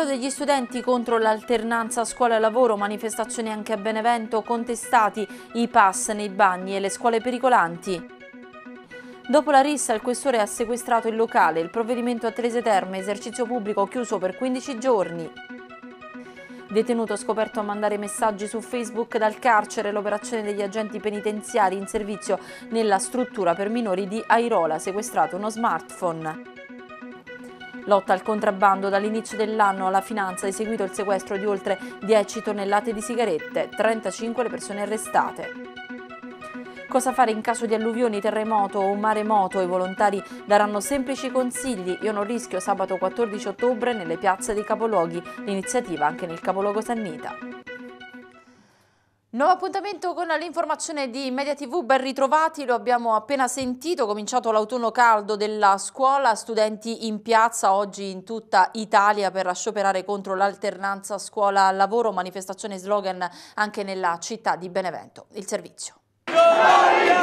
corteo degli studenti contro l'alternanza scuola-lavoro, manifestazioni anche a Benevento, contestati i pass nei bagni e le scuole pericolanti. Dopo la rissa il questore ha sequestrato il locale, il provvedimento a Trese Terme, esercizio pubblico chiuso per 15 giorni. Detenuto scoperto a mandare messaggi su Facebook dal carcere, l'operazione degli agenti penitenziari in servizio nella struttura per minori di Airola, sequestrato uno smartphone. Lotta al contrabbando. Dall'inizio dell'anno alla finanza è seguito il sequestro di oltre 10 tonnellate di sigarette, 35 le persone arrestate. Cosa fare in caso di alluvioni, terremoto o maremoto? I volontari daranno semplici consigli. Io non rischio sabato 14 ottobre nelle piazze dei capoluoghi. L'iniziativa anche nel capoluogo Sannita. Nuovo appuntamento con l'informazione di Media TV, ben ritrovati, lo abbiamo appena sentito, cominciato l'autunno caldo della scuola, studenti in piazza oggi in tutta Italia per scioperare contro l'alternanza scuola-lavoro, manifestazione slogan anche nella città di Benevento. Il servizio. Noi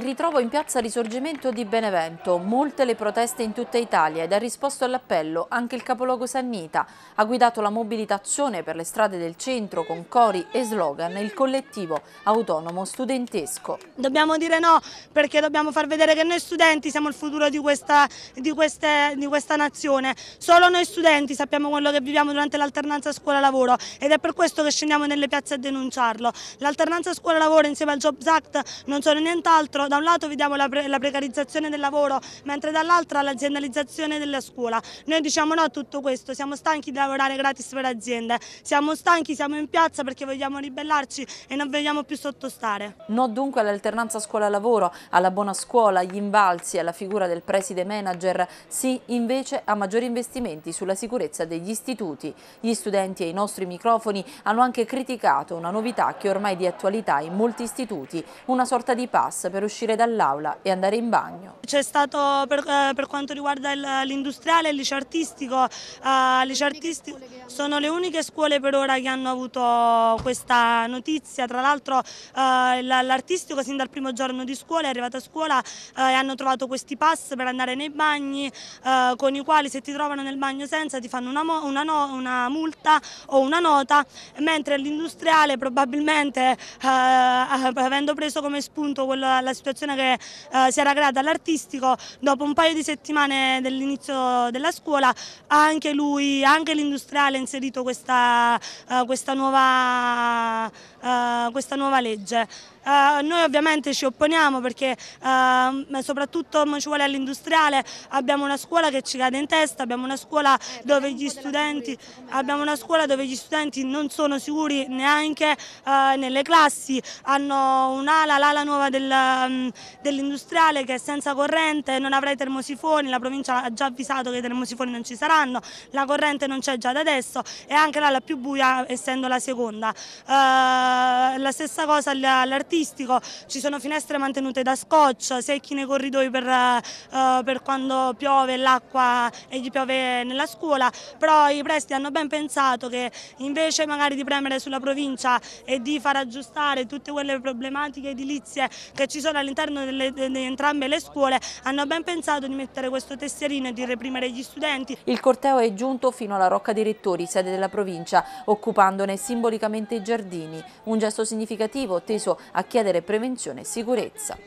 il ritrovo in piazza Risorgimento di Benevento, molte le proteste in tutta Italia ed ha risposto all'appello anche il capoluogo Sannita. Ha guidato la mobilitazione per le strade del centro con cori e slogan il collettivo autonomo studentesco. Dobbiamo dire no perché dobbiamo far vedere che noi studenti siamo il futuro di questa, di queste, di questa nazione. Solo noi studenti sappiamo quello che viviamo durante l'alternanza scuola-lavoro ed è per questo che scendiamo nelle piazze a denunciarlo. L'alternanza scuola-lavoro insieme al Jobs Act non sono nient'altro da un lato vediamo la, pre la precarizzazione del lavoro, mentre dall'altra l'aziendalizzazione della scuola. Noi diciamo no a tutto questo, siamo stanchi di lavorare gratis per aziende, siamo stanchi, siamo in piazza perché vogliamo ribellarci e non vogliamo più sottostare. No dunque all'alternanza scuola-lavoro, alla buona scuola, agli invalsi, alla figura del preside manager, sì invece a maggiori investimenti sulla sicurezza degli istituti. Gli studenti e i nostri microfoni hanno anche criticato una novità che ormai è di attualità in molti istituti, una sorta di pass per uscire uscire dall'aula e andare in bagno. C'è stato per, eh, per, quanto riguarda l'industriale e il liceo artistico, uh, liceo artistico sono le uniche scuole per ora che hanno avuto questa notizia, tra l'altro uh, l'artistico sin dal primo giorno di scuola è arrivato a scuola uh, e hanno trovato questi pass per andare nei bagni con i quali se ti trovano nel bagno senza ti fanno una, una, no una multa o una nota, mentre l'industriale probabilmente avendo preso come spunto quella, la situazione che eh, si era creata all'artistico, dopo un paio di settimane dell'inizio della scuola anche lui, anche l'industriale ha inserito questa, eh, questa nuova uh, questa nuova legge. Uh, noi ovviamente ci opponiamo perché uh, soprattutto ci vuole all'industriale, abbiamo una scuola che ci cade in testa, abbiamo una, studenti, abbiamo una scuola dove gli studenti, non sono sicuri neanche uh, nelle classi, hanno un'ala, l'ala nuova del, um, dell'industriale che è senza corrente, non avrà i termosifoni, la provincia ha già avvisato che i termosifoni non ci saranno, la corrente non c'è già da adesso e anche l'ala più buia essendo la seconda la stessa cosa all'artistico, ci sono finestre mantenute da scotch, secchi nei corridoi per, uh, per quando piove l'acqua e gli piove nella scuola, però i presti hanno ben pensato che invece magari di premere sulla provincia e di far aggiustare tutte quelle problematiche edilizie che ci sono all'interno di entrambe le scuole, hanno ben pensato di mettere questo tesserino e di reprimere gli studenti. Il corteo è giunto fino alla Rocca dei Rettori, sede della provincia, occupandone simbolicamente i giardini un gesto significativo teso a chiedere prevenzione e sicurezza.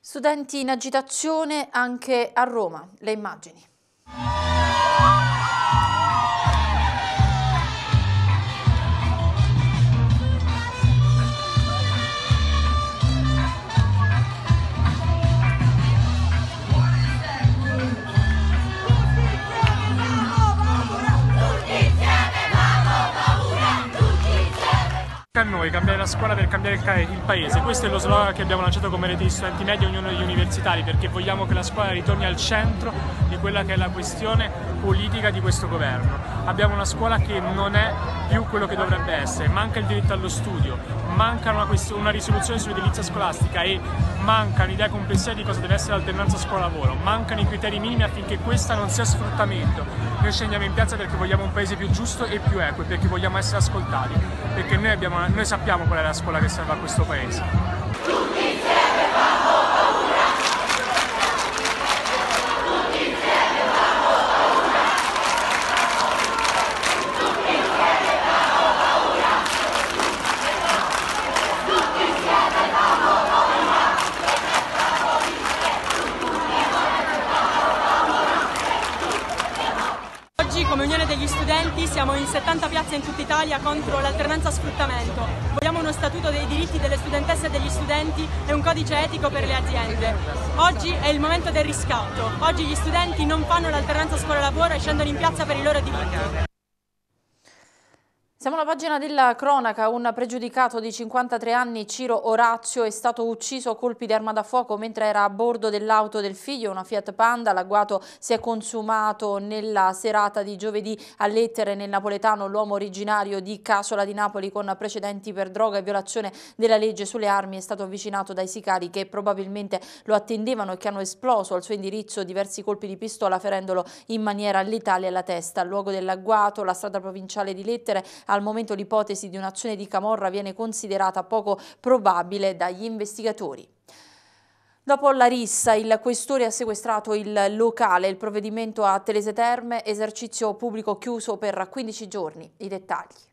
Studenti in agitazione anche a Roma, le immagini. a noi, cambiare la scuola per cambiare il, paese. Questo è lo slogan che abbiamo lanciato come rete di studenti media e ognuno degli universitari perché vogliamo che la scuola ritorni al centro di quella che è la questione politica di questo governo. Abbiamo una scuola che non è più quello che dovrebbe essere, manca il diritto allo studio, manca una, una risoluzione sull'edilizia scolastica e manca un'idea complessiva di cosa deve essere l'alternanza scuola-lavoro, mancano i criteri minimi affinché questa non sia sfruttamento. Noi scendiamo in piazza perché vogliamo un paese più giusto e più equo, perché vogliamo essere ascoltati, perché noi, abbiamo, noi sappiamo qual è la scuola che serve a questo paese. proteste in tutta Italia contro l'alternanza sfruttamento. Vogliamo uno statuto dei diritti delle studentesse e degli studenti e un codice etico per le aziende. Oggi è il momento del riscatto. Oggi gli studenti non fanno l'alternanza scuola-lavoro e scendono in piazza per i loro diritti. Siamo alla pagina della cronaca, un pregiudicato di 53 anni, Ciro Orazio, è stato ucciso a colpi di arma da fuoco mentre era a bordo dell'auto del figlio, una Fiat Panda. L'agguato si è consumato nella serata di giovedì a Lettere nel napoletano, l'uomo originario di Casola di Napoli con precedenti per droga e violazione della legge sulle armi è stato avvicinato dai sicari che probabilmente lo attendevano e che hanno esploso al suo indirizzo diversi colpi di pistola ferendolo in maniera letale alla testa. Al luogo dell'agguato, la strada provinciale di Lettere al momento l'ipotesi di un'azione di Camorra viene considerata poco probabile dagli investigatori. Dopo la rissa, il questore ha sequestrato il locale, il provvedimento a Telese Terme, esercizio pubblico chiuso per 15 giorni. I dettagli.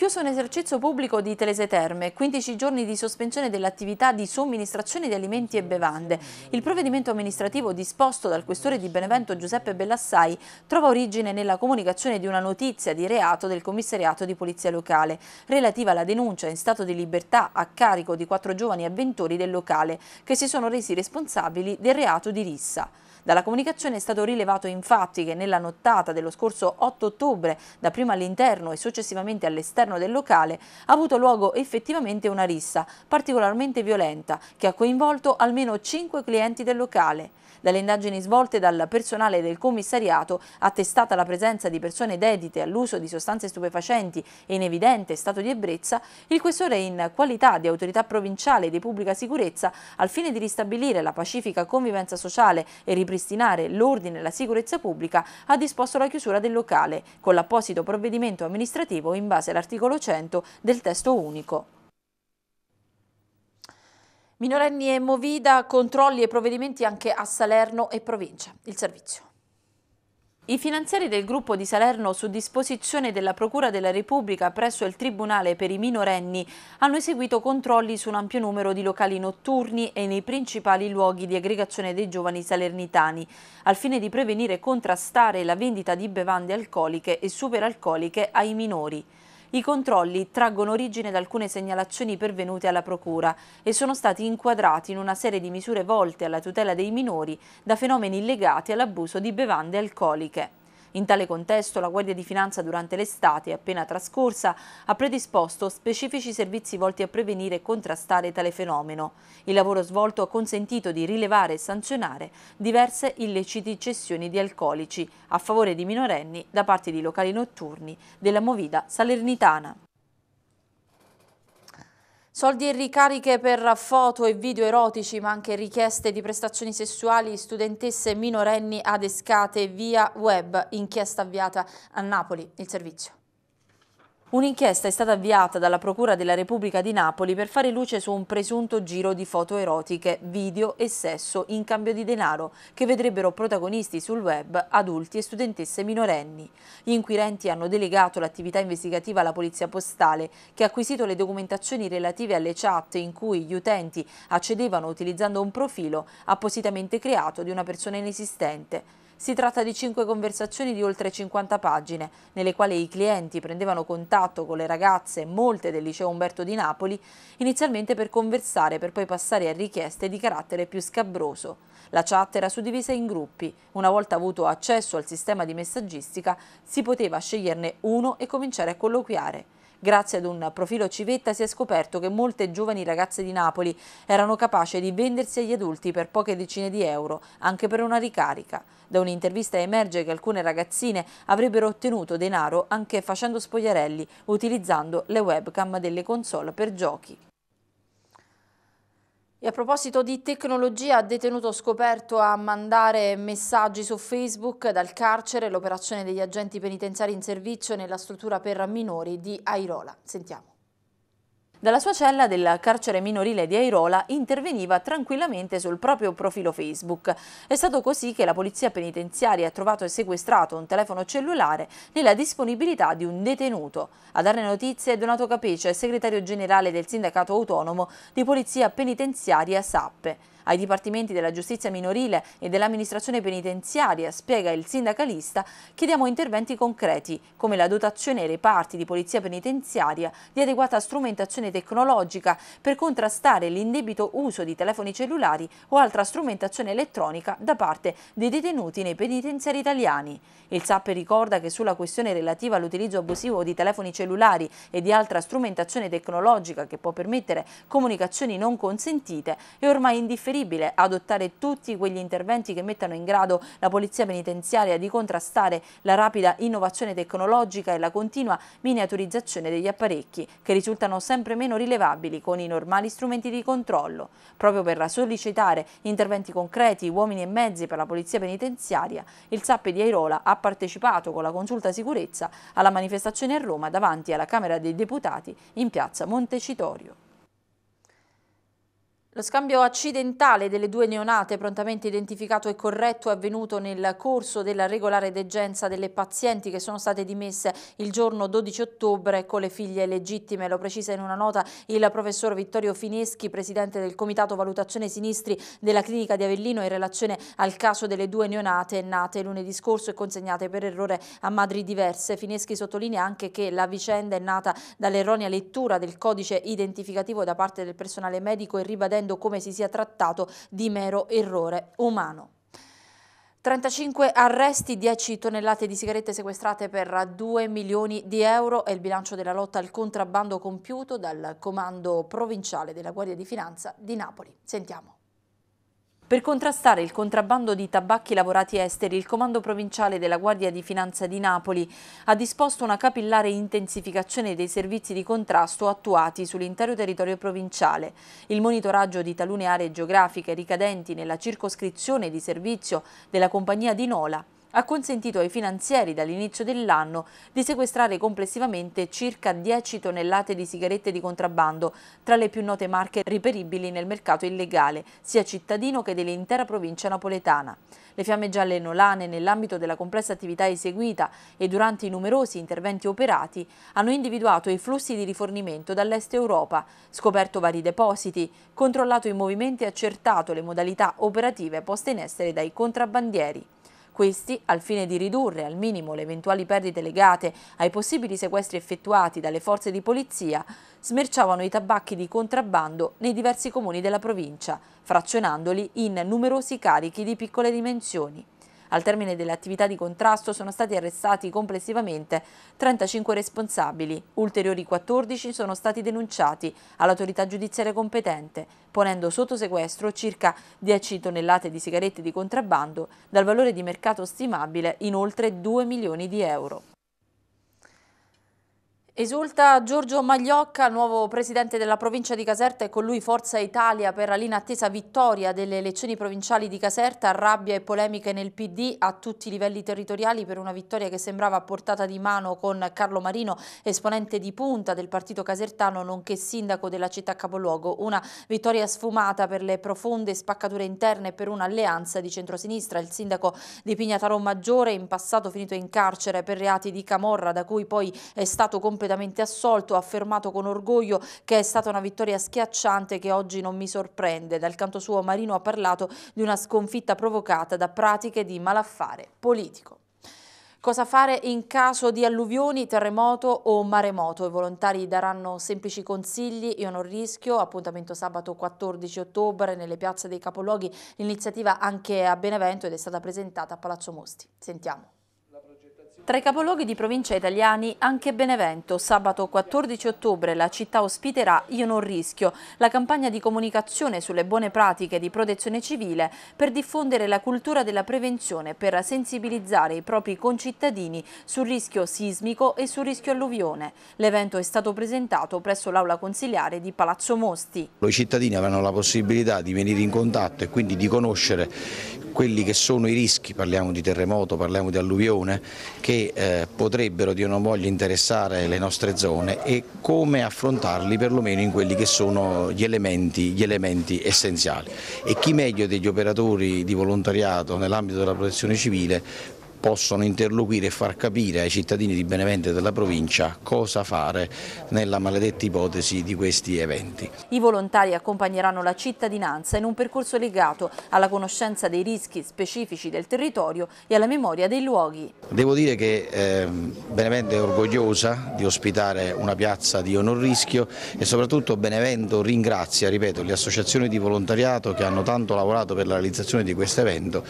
Chiuso un esercizio pubblico di Telese Terme, 15 giorni di sospensione dell'attività di somministrazione di alimenti e bevande. Il provvedimento amministrativo disposto dal questore di Benevento Giuseppe Bellassai trova origine nella comunicazione di una notizia di reato del commissariato di polizia locale, relativa alla denuncia in stato di libertà a carico di quattro giovani avventori del locale, che si sono resi responsabili del reato di rissa. Dalla comunicazione è stato rilevato infatti che nella nottata dello scorso 8 ottobre, dapprima all'interno e successivamente all'esterno del locale, ha avuto luogo effettivamente una rissa particolarmente violenta che ha coinvolto almeno 5 clienti del locale. Dalle indagini svolte dal personale del commissariato, attestata la presenza di persone dedite all'uso di sostanze stupefacenti e in evidente stato di ebbrezza, il questore in qualità di autorità provinciale di pubblica sicurezza, al fine di ristabilire la pacifica convivenza sociale e ripristinare ripristinare l'ordine e la sicurezza pubblica, ha disposto la chiusura del locale, con l'apposito provvedimento amministrativo in base all'articolo 100 del testo unico. Minorenni e Movida, controlli e provvedimenti anche a Salerno e provincia. Il servizio. I finanziari del gruppo di Salerno su disposizione della Procura della Repubblica presso il Tribunale per i minorenni hanno eseguito controlli su un ampio numero di locali notturni e nei principali luoghi di aggregazione dei giovani salernitani, al fine di prevenire e contrastare la vendita di bevande alcoliche e superalcoliche ai minori. I controlli traggono origine da alcune segnalazioni pervenute alla Procura e sono stati inquadrati in una serie di misure volte alla tutela dei minori da fenomeni legati all'abuso di bevande alcoliche. In tale contesto la Guardia di Finanza durante l'estate, appena trascorsa, ha predisposto specifici servizi volti a prevenire e contrastare tale fenomeno. Il lavoro svolto ha consentito di rilevare e sanzionare diverse illeciti cessioni di alcolici a favore di minorenni da parte di locali notturni della Movida Salernitana. Soldi e ricariche per foto e video erotici, ma anche richieste di prestazioni sessuali studentesse minorenni adescate via web, inchiesta avviata a Napoli, il servizio. Un'inchiesta è stata avviata dalla Procura della Repubblica di Napoli per fare luce su un presunto giro di foto erotiche, video e sesso in cambio di denaro che vedrebbero protagonisti sul web adulti e studentesse minorenni. Gli inquirenti hanno delegato l'attività investigativa alla Polizia Postale che ha acquisito le documentazioni relative alle chat in cui gli utenti accedevano utilizzando un profilo appositamente creato di una persona inesistente. Si tratta di cinque conversazioni di oltre 50 pagine, nelle quali i clienti prendevano contatto con le ragazze, molte del liceo Umberto di Napoli, inizialmente per conversare per poi passare a richieste di carattere più scabroso. La chat era suddivisa in gruppi. Una volta avuto accesso al sistema di messaggistica si poteva sceglierne uno e cominciare a colloquiare. Grazie ad un profilo civetta si è scoperto che molte giovani ragazze di Napoli erano capaci di vendersi agli adulti per poche decine di euro, anche per una ricarica. Da un'intervista emerge che alcune ragazzine avrebbero ottenuto denaro anche facendo spogliarelli, utilizzando le webcam delle console per giochi. E a proposito di tecnologia, detenuto scoperto a mandare messaggi su Facebook dal carcere, l'operazione degli agenti penitenziari in servizio nella struttura per minori di Airola. Sentiamo. Dalla sua cella del carcere minorile di Airola interveniva tranquillamente sul proprio profilo Facebook. È stato così che la polizia penitenziaria ha trovato e sequestrato un telefono cellulare nella disponibilità di un detenuto. A darne notizie è Donato Capece, segretario generale del sindacato autonomo di polizia penitenziaria Sappe ai dipartimenti della giustizia minorile e dell'amministrazione penitenziaria, spiega il sindacalista, chiediamo interventi concreti, come la dotazione ai reparti di polizia penitenziaria di adeguata strumentazione tecnologica per contrastare l'indebito uso di telefoni cellulari o altra strumentazione elettronica da parte dei detenuti nei penitenziari italiani. Il SAP ricorda che sulla questione relativa all'utilizzo abusivo di telefoni cellulari e di altra strumentazione tecnologica che può permettere comunicazioni non consentite è ormai indifferibile preferibile adottare tutti quegli interventi che mettano in grado la polizia penitenziaria di contrastare la rapida innovazione tecnologica e la continua miniaturizzazione degli apparecchi, che risultano sempre meno rilevabili con i normali strumenti di controllo. Proprio per sollecitare interventi concreti, uomini e mezzi per la polizia penitenziaria, il SAP di Airola ha partecipato con la consulta sicurezza alla manifestazione a Roma davanti alla Camera dei Deputati in piazza Montecitorio. Lo scambio accidentale delle due neonate prontamente identificato e corretto è avvenuto nel corso della regolare degenza delle pazienti che sono state dimesse il giorno 12 ottobre con le figlie legittime. Lo precisa in una nota il professor Vittorio Fineschi, presidente del Comitato Valutazione Sinistri della Clinica di Avellino in relazione al caso delle due neonate nate lunedì scorso e consegnate per errore a madri diverse. Fineschi sottolinea anche che la vicenda è nata dall'erronea lettura del codice identificativo da parte del personale medico e ribadente concludendo come si sia trattato di mero errore umano. 35 arresti, 10 tonnellate di sigarette sequestrate per 2 milioni di euro è il bilancio della lotta al contrabbando compiuto dal Comando Provinciale della Guardia di Finanza di Napoli. Sentiamo. Per contrastare il contrabbando di tabacchi lavorati esteri, il Comando Provinciale della Guardia di Finanza di Napoli ha disposto una capillare intensificazione dei servizi di contrasto attuati sull'intero territorio provinciale. Il monitoraggio di talune aree geografiche ricadenti nella circoscrizione di servizio della compagnia di Nola ha consentito ai finanzieri dall'inizio dell'anno di sequestrare complessivamente circa 10 tonnellate di sigarette di contrabbando, tra le più note marche riperibili nel mercato illegale, sia cittadino che dell'intera provincia napoletana. Le fiamme gialle nolane, nell'ambito della complessa attività eseguita e durante i numerosi interventi operati, hanno individuato i flussi di rifornimento dall'est Europa, scoperto vari depositi, controllato i movimenti e accertato le modalità operative poste in essere dai contrabbandieri. Questi, al fine di ridurre al minimo le eventuali perdite legate ai possibili sequestri effettuati dalle forze di polizia, smerciavano i tabacchi di contrabbando nei diversi comuni della provincia, frazionandoli in numerosi carichi di piccole dimensioni. Al termine delle attività di contrasto sono stati arrestati complessivamente 35 responsabili. Ulteriori 14 sono stati denunciati all'autorità giudiziaria competente, ponendo sotto sequestro circa 10 tonnellate di sigarette di contrabbando dal valore di mercato stimabile in oltre 2 milioni di euro. Esulta Giorgio Magliocca, nuovo presidente della provincia di Caserta e con lui Forza Italia per la l'inattesa vittoria delle elezioni provinciali di Caserta, rabbia e polemiche nel PD a tutti i livelli territoriali per una vittoria che sembrava a portata di mano con Carlo Marino, esponente di punta del partito casertano nonché sindaco della città capoluogo, una vittoria sfumata per le profonde spaccature interne e per un'alleanza di centrosinistra. Il sindaco di Pignataro Maggiore in passato finito in carcere per reati di camorra da cui poi è stato completamente completamente assolto, ha affermato con orgoglio che è stata una vittoria schiacciante che oggi non mi sorprende. Dal canto suo Marino ha parlato di una sconfitta provocata da pratiche di malaffare politico. Cosa fare in caso di alluvioni, terremoto o maremoto? I volontari daranno semplici consigli, io non rischio, appuntamento sabato 14 ottobre nelle piazze dei capoluoghi, l'iniziativa anche a Benevento ed è stata presentata a Palazzo Mosti. Sentiamo. Tra i capoluoghi di provincia italiani anche Benevento. Sabato 14 ottobre la città ospiterà Io non rischio, la campagna di comunicazione sulle buone pratiche di protezione civile per diffondere la cultura della prevenzione per sensibilizzare i propri concittadini sul rischio sismico e sul rischio alluvione. L'evento è stato presentato presso l'aula consiliare di Palazzo Mosti. I cittadini avranno la possibilità di venire in contatto e quindi di conoscere quelli che sono i rischi, parliamo di terremoto, parliamo di alluvione, che che eh, potrebbero di non voglia interessare le nostre zone e come affrontarli perlomeno in quelli che sono gli elementi, gli elementi essenziali. E chi meglio degli operatori di volontariato nell'ambito della protezione civile possono interloquire e far capire ai cittadini di Benevento e della provincia cosa fare nella maledetta ipotesi di questi eventi. I volontari accompagneranno la cittadinanza in un percorso legato alla conoscenza dei rischi specifici del territorio e alla memoria dei luoghi. Devo dire che ehm, Benevento è orgogliosa di ospitare una piazza di onor rischio e soprattutto Benevento ringrazia, ripeto, le associazioni di volontariato che hanno tanto lavorato per la realizzazione di questo evento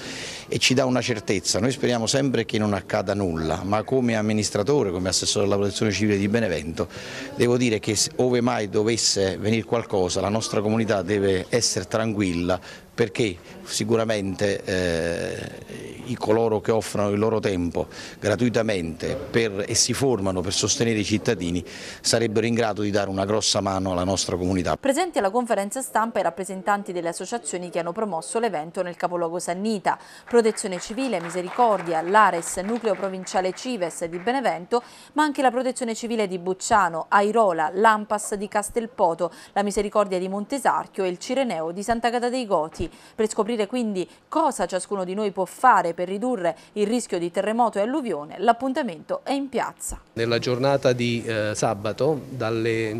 e ci dà una certezza. Noi speriamo sempre sempre che non accada nulla, ma come amministratore, come assessore della protezione civile di Benevento, devo dire che ove mai dovesse venire qualcosa la nostra comunità deve essere tranquilla perché sicuramente eh, coloro che offrono il loro tempo gratuitamente per, e si formano per sostenere i cittadini sarebbero in grado di dare una grossa mano alla nostra comunità. Presenti alla conferenza stampa i rappresentanti delle associazioni che hanno promosso l'evento nel capoluogo Sannita, Protezione Civile, Misericordia, l'Ares, Nucleo Provinciale Cives di Benevento, ma anche la Protezione Civile di Bucciano, Airola, l'Ampas di Castelpoto, la Misericordia di Montesarchio e il Cireneo di Santa Cata dei Goti per scoprire quindi cosa ciascuno di noi può fare per ridurre il rischio di terremoto e alluvione, l'appuntamento è in piazza. Nella giornata di eh, sabato, dalle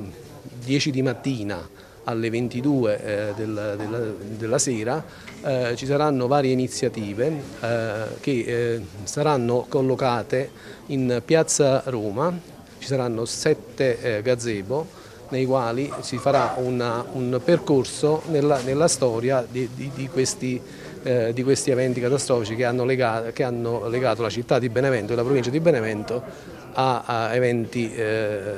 10 di mattina alle 22 eh, della, della, della, sera eh, ci saranno varie iniziative eh, che eh, saranno collocate in piazza Roma, ci saranno sette eh, gazebo nei quali si farà una, un percorso nella, nella storia di, di, di, questi, eh, di, questi, eventi catastrofici che hanno, legato, che hanno, legato, la città di Benevento e la provincia di Benevento a, a eventi eh,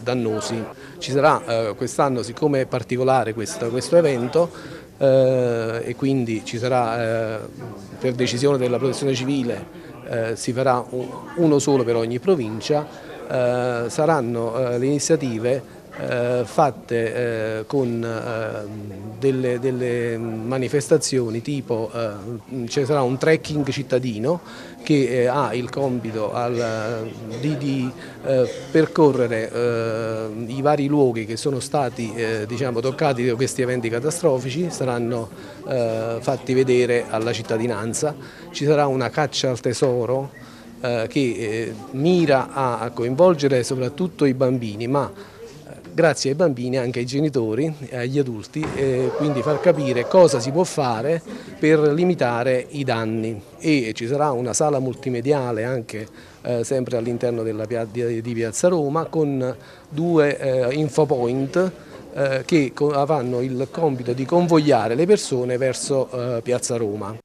dannosi. Ci sarà eh, quest'anno, siccome è particolare questo, questo evento, eh, e quindi ci sarà eh, per decisione della protezione civile eh, si farà uno solo per ogni provincia, saranno le iniziative eh, fatte eh, con eh, delle, delle, manifestazioni tipo eh, ci sarà un trekking cittadino che eh, ha il compito al, di, di percorrere i vari luoghi che sono stati diciamo, toccati da questi eventi catastrofici, saranno fatti vedere alla cittadinanza, ci sarà una caccia al tesoro che mira a coinvolgere soprattutto i bambini ma grazie ai bambini, anche ai genitori, agli adulti, eh, quindi far capire cosa si può fare per limitare i danni e ci sarà una sala multimediale anche eh, sempre all'interno di, di, Piazza Roma con due eh, infopoint eh, che avranno il compito di convogliare le persone verso eh, Piazza Roma.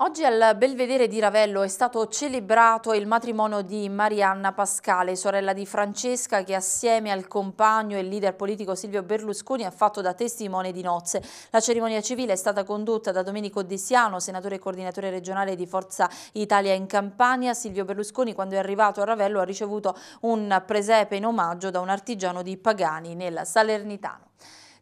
Oggi al Belvedere di Ravello è stato celebrato il matrimonio di Marianna Pascale, sorella di Francesca che assieme al compagno e leader politico Silvio Berlusconi ha fatto da testimone di nozze. La cerimonia civile è stata condotta da Domenico De senatore e coordinatore regionale di Forza Italia in Campania. Silvio Berlusconi quando è arrivato a Ravello ha ricevuto un presepe in omaggio da un artigiano di Pagani nel Salernitano.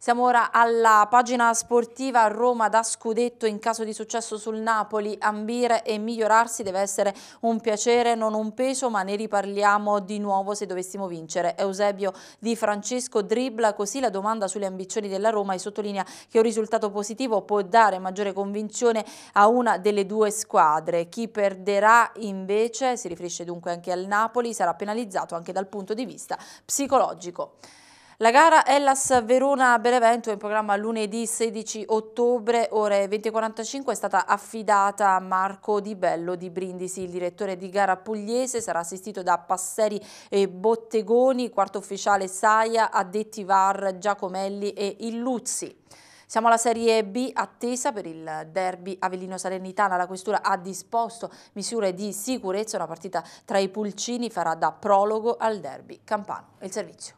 Siamo ora alla pagina sportiva Roma da scudetto in caso di successo sul Napoli. Ambire e migliorarsi deve essere un piacere, non un peso, ma ne riparliamo di nuovo se dovessimo vincere. Eusebio Di Francesco dribbla così la domanda sulle ambizioni della Roma e sottolinea che un risultato positivo può dare maggiore convinzione a una delle due squadre. Chi perderà invece, si riferisce dunque anche al Napoli, sarà penalizzato anche dal punto di vista psicologico. La gara Hellas Verona-Benevento in programma lunedì 16 ottobre ore 20.45 è stata affidata a Marco Di Bello di Brindisi. Il direttore di gara pugliese sarà assistito da Passeri e Bottegoni, quarto ufficiale Saia, addetti VAR Giacomelli e Illuzzi. Siamo alla Serie B, attesa per il derby Avellino-Salernitana. La Questura ha disposto misure di sicurezza. Una partita tra i pulcini farà da prologo al derby Campano. Il servizio.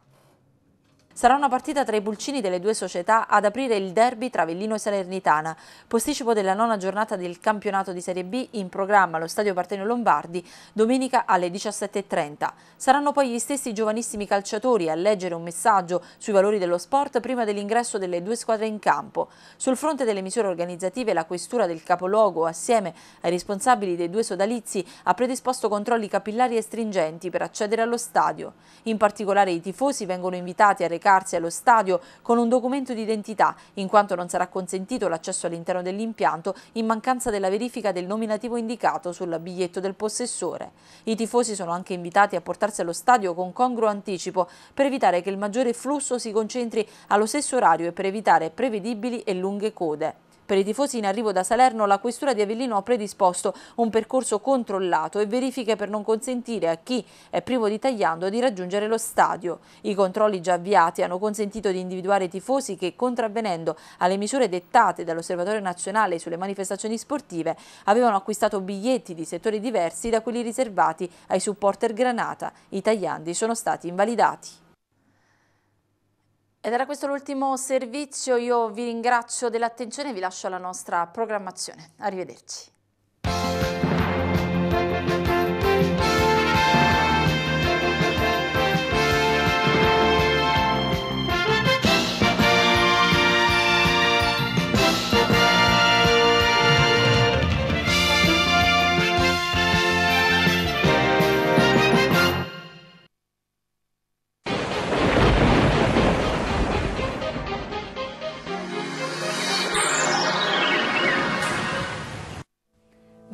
Sarà una partita tra i pulcini delle due società ad aprire il derby tra Avellino e Salernitana, posticipo della nona giornata del campionato di Serie B in programma allo Stadio Partenio Lombardi domenica alle 17.30. Saranno poi gli stessi giovanissimi calciatori a leggere un messaggio sui valori dello sport prima dell'ingresso delle due squadre in campo. Sul fronte delle misure organizzative la questura del capoluogo assieme ai responsabili dei due sodalizi ha predisposto controlli capillari e stringenti per accedere allo stadio. In particolare i tifosi vengono invitati a recare recarsi allo stadio con un documento di identità, in quanto non sarà consentito l'accesso all'interno dell'impianto in mancanza della verifica del nominativo indicato sul biglietto del possessore. I tifosi sono anche invitati a portarsi allo stadio con congruo anticipo per evitare che il maggiore flusso si concentri allo stesso orario e per evitare prevedibili e lunghe code. Per i tifosi in arrivo da Salerno la Questura di Avellino ha predisposto un percorso controllato e verifiche per non consentire a chi è privo di tagliando di raggiungere lo stadio. I controlli già avviati hanno consentito di individuare i tifosi che, contravvenendo alle misure dettate dall'Osservatorio nazionale sulle manifestazioni sportive, avevano acquistato biglietti di settori diversi da quelli riservati ai supporter Granata. I tagliandi sono stati invalidati. Ed era questo l'ultimo servizio, io vi ringrazio dell'attenzione e vi lascio alla nostra programmazione. Arrivederci.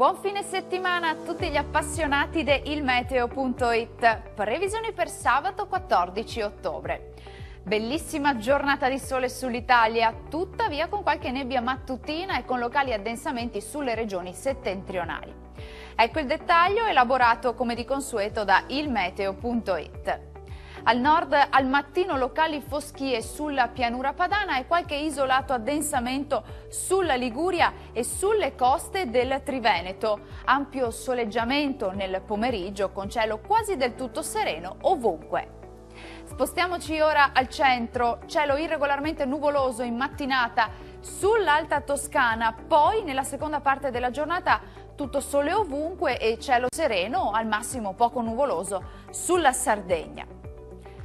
Buon fine settimana a tutti gli appassionati di ilmeteo.it. Previsioni per sabato 14 ottobre. Bellissima giornata di sole sull'Italia, tuttavia con qualche nebbia mattutina e con locali addensamenti sulle regioni settentrionali. Ecco il dettaglio elaborato come di consueto da ilmeteo.it. Al nord al mattino locali foschie sulla pianura padana e qualche isolato addensamento sulla Liguria e sulle coste del Triveneto. Ampio soleggiamento nel pomeriggio con cielo quasi del tutto sereno ovunque. Spostiamoci ora al centro, cielo irregolarmente nuvoloso in mattinata sull'alta Toscana, poi nella seconda parte della giornata tutto sole ovunque e cielo sereno, al massimo poco nuvoloso, sulla Sardegna.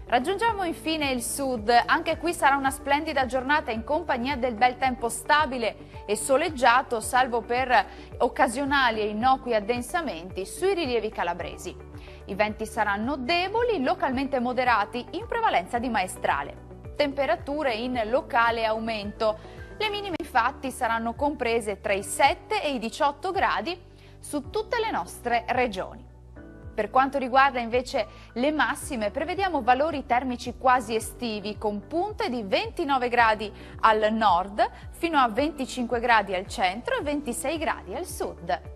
Raggiungiamo infine il sud, anche qui sarà una splendida giornata in compagnia del bel tempo stabile e soleggiato salvo per occasionali e innocui addensamenti sui rilievi calabresi. I venti saranno deboli, localmente moderati, in prevalenza di maestrale. Temperature in locale aumento. Le minime infatti saranno comprese tra i 7 e i 18 gradi su tutte le nostre regioni. Per quanto riguarda invece le massime, prevediamo valori termici quasi estivi con punte di 29 gradi al nord fino a 25 gradi al centro e 26 gradi al sud.